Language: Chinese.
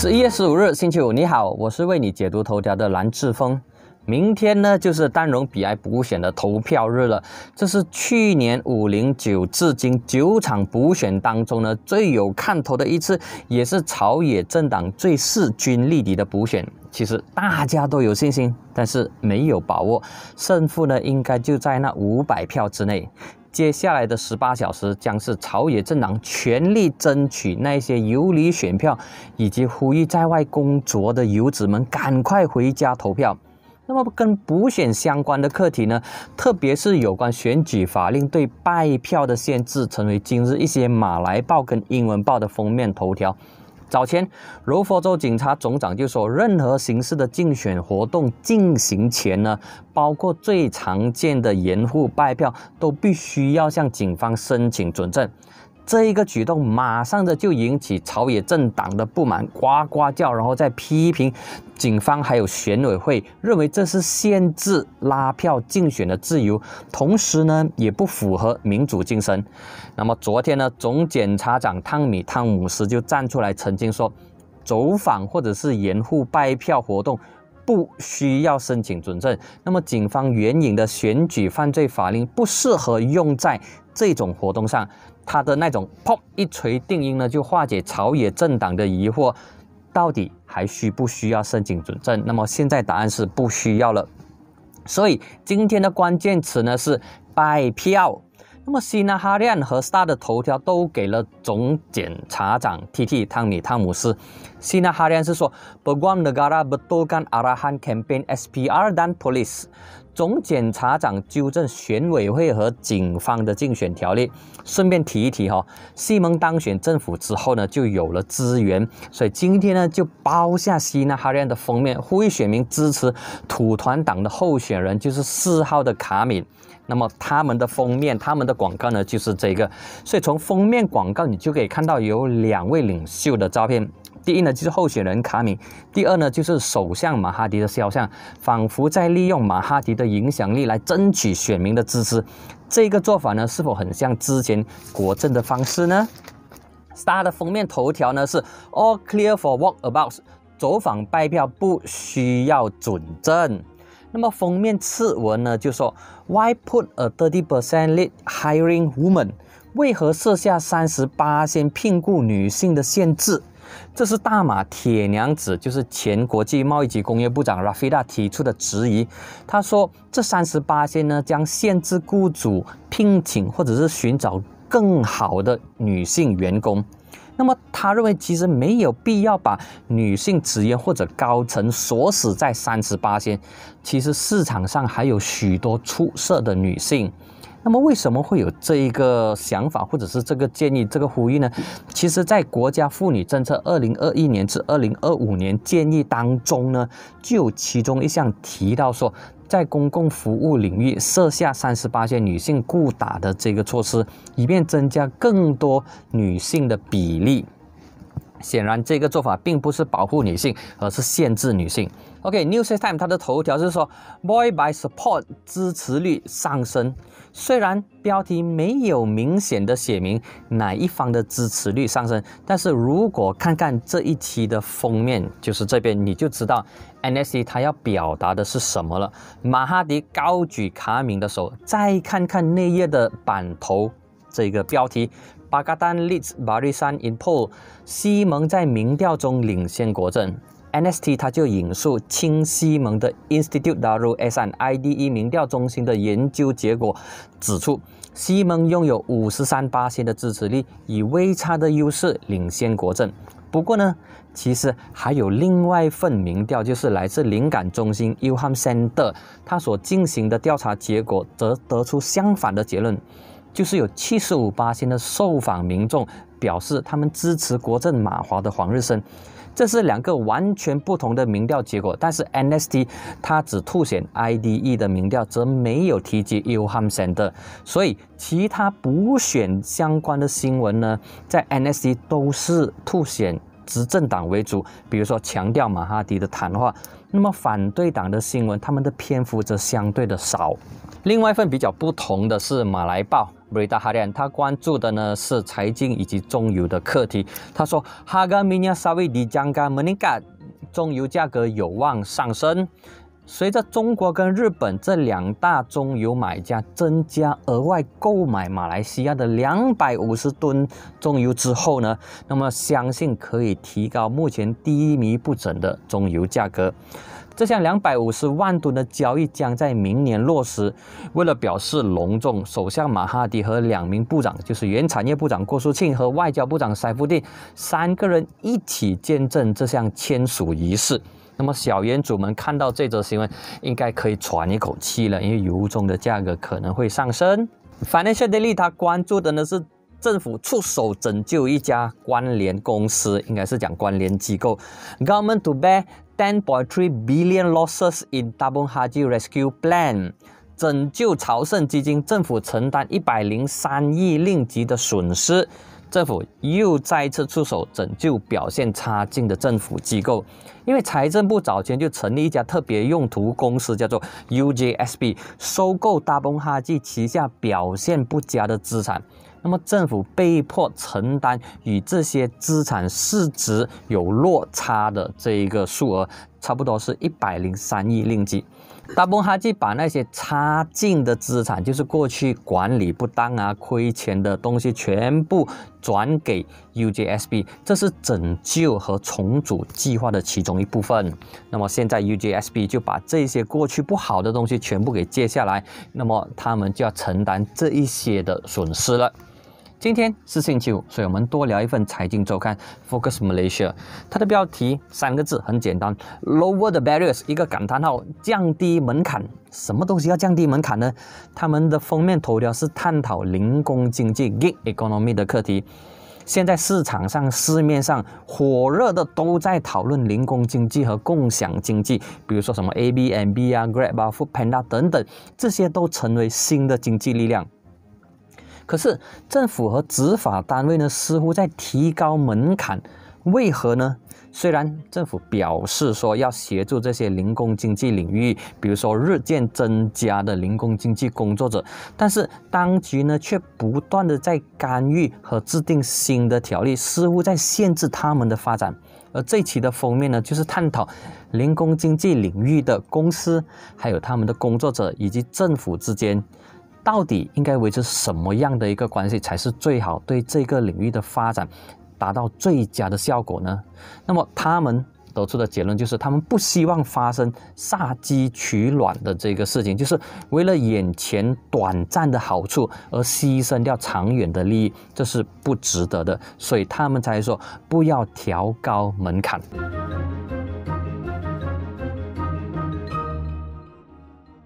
十一月十五日，星期五，你好，我是为你解读头条的蓝志峰。明天呢，就是丹绒比爱补选的投票日了。这是去年五零九至今九场补选当中呢最有看头的一次，也是朝野政党最势均力敌的补选。其实大家都有信心，但是没有把握胜负呢，应该就在那五百票之内。接下来的十八小时将是朝野政党全力争取那些游离选票，以及呼吁在外工作的游子们赶快回家投票。那么，跟补选相关的课题呢？特别是有关选举法令对败票的限制，成为今日一些马来报跟英文报的封面头条。早前，如佛州警察总长就说，任何形式的竞选活动进行前呢，包括最常见的掩护拜票，都必须要向警方申请准证。这一个举动，马上的就引起朝野政党的不满，呱呱叫，然后再批评警方还有选委会，认为这是限制拉票竞选的自由，同时呢也不符合民主精神。那么昨天呢，总检察长汤米汤姆斯就站出来，曾经说，走访或者是延户拜票活动。不需要申请准证，那么警方援引的选举犯罪法令不适合用在这种活动上，他的那种“砰”一锤定音呢，就化解朝野政党的疑惑，到底还需不需要申请准证？那么现在答案是不需要了，所以今天的关键词呢是“拜票”。那么西纳哈里安和 star 的头条都给了总检察长 T T 汤米汤姆斯。西纳哈里安是说，不管 Negara bertogan arahan campaign SPR dan polis，总检察长纠正选委会和警方的竞选条例。顺便提一提哈，西蒙当选政府之后呢，就有了资源，所以今天呢就包下西纳哈里安的封面，呼吁选民支持土团党的候选人，就是四号的卡敏。那么他们的封面、他们的广告呢，就是这个。所以从封面广告你就可以看到有两位领袖的照片。第一呢就是候选人卡米，第二呢就是首相马哈迪的肖像，仿佛在利用马哈迪的影响力来争取选民的支持。这个做法呢，是否很像之前国政的方式呢？Star 的封面头条呢是 All clear for walkabout，s 走访拜票不需要准证。那么封面次文呢，就说 Why put a 30% r c e n t hiring w o m a n 为何设下三十八先聘雇女性的限制？这是大马铁娘子，就是前国际贸易及工业部长拉菲达提出的质疑。他说，这三十八先呢，将限制雇主聘请或者是寻找更好的女性员工。那么，他认为其实没有必要把女性职业或者高层锁死在三十八线。其实市场上还有许多出色的女性。那么，为什么会有这一个想法，或者是这个建议、这个呼吁呢？其实，在国家妇女政策二零二一年至二零二五年建议当中呢，就其中一项提到说。在公共服务领域设下三十八线女性雇打的这个措施，以便增加更多女性的比例。显然，这个做法并不是保护女性，而是限制女性。OK，News Time 它的头条是说，boy by support 支持率上升。虽然标题没有明显的写明哪一方的支持率上升，但是如果看看这一期的封面，就是这边你就知道 N S C 它要表达的是什么了。马哈迪高举卡敏的手，再看看内页的版头这个标题。巴格丹利斯巴瑞山领跑，西蒙在民调中领先国政。NST 他就引述清西蒙的 Institute r u s n IDE 民调中心的研究结果，指出西蒙拥有53.8%的支持率，以微差的优势领先国政。不过呢，其实还有另外一份民调，就是来自灵感中心 Uham Center，他所进行的调查结果则得出相反的结论。就是有七十五八的受访民众表示他们支持国政马华的黄日升，这是两个完全不同的民调结果。但是 NST 它只凸显 IDE 的民调，则没有提及 U h a m s e n 的。所以其他补选相关的新闻呢，在 NST 都是凸显执政党为主，比如说强调马哈迪的谈话。那么反对党的新闻，他们的篇幅则相对的少。另外一份比较不同的是《马来报》。布达哈林，他关注的呢是财经以及中油的课题。他说：“哈甘明年稍微的将个门卡，中油价格有望上升。随着中国跟日本这两大中油买家增加额外购买马来西亚的两百五十吨中油之后呢，那么相信可以提高目前低迷不振的中油价格。”这项两百五十万吨的交易将在明年落实。为了表示隆重，首相马哈迪和两名部长，就是原产业部长郭淑庆和外交部长塞夫蒂）三个人一起见证这项签署仪式。那么，小原主们看到这则新闻，应该可以喘一口气了，因为油棕的价格可能会上升。反正 i 德利他关注的呢是政府出手拯救一家关联公司，应该是讲关联机构，government to bear。10.3 billion losses in Dabong Haji rescue plan，拯救朝圣基金，政府承担103亿令吉的损失。政府又再次出手拯救表现差劲的政府机构，因为财政部早前就成立一家特别用途公司，叫做 UJSB，收购 Dabong Haji 旗下表现不佳的资产。那么政府被迫承担与这些资产市值有落差的这一个数额，差不多是一百零三亿令吉。大崩哈吉把那些差劲的资产，就是过去管理不当啊、亏钱的东西，全部转给 u j s b 这是拯救和重组计划的其中一部分。那么现在 u j s b 就把这些过去不好的东西全部给接下来，那么他们就要承担这一些的损失了。今天是星期五，所以我们多聊一份财经周刊《Focus Malaysia》。它的标题三个字很简单：“Lower the barriers”，一个感叹号，降低门槛。什么东西要降低门槛呢？他们的封面头条是探讨零工经济 （gig economy） 的课题。现在市场上、市面上火热的都在讨论零工经济和共享经济，比如说什么 a b M b 啊、Grab 啊、Foodpanda 等等，这些都成为新的经济力量。可是政府和执法单位呢，似乎在提高门槛，为何呢？虽然政府表示说要协助这些零工经济领域，比如说日渐增加的零工经济工作者，但是当局呢却不断的在干预和制定新的条例，似乎在限制他们的发展。而这期的封面呢，就是探讨零工经济领域的公司，还有他们的工作者以及政府之间。到底应该维持什么样的一个关系才是最好？对这个领域的发展，达到最佳的效果呢？那么他们得出的结论就是，他们不希望发生杀鸡取卵的这个事情，就是为了眼前短暂的好处而牺牲掉长远的利益，这是不值得的。所以他们才说不要调高门槛。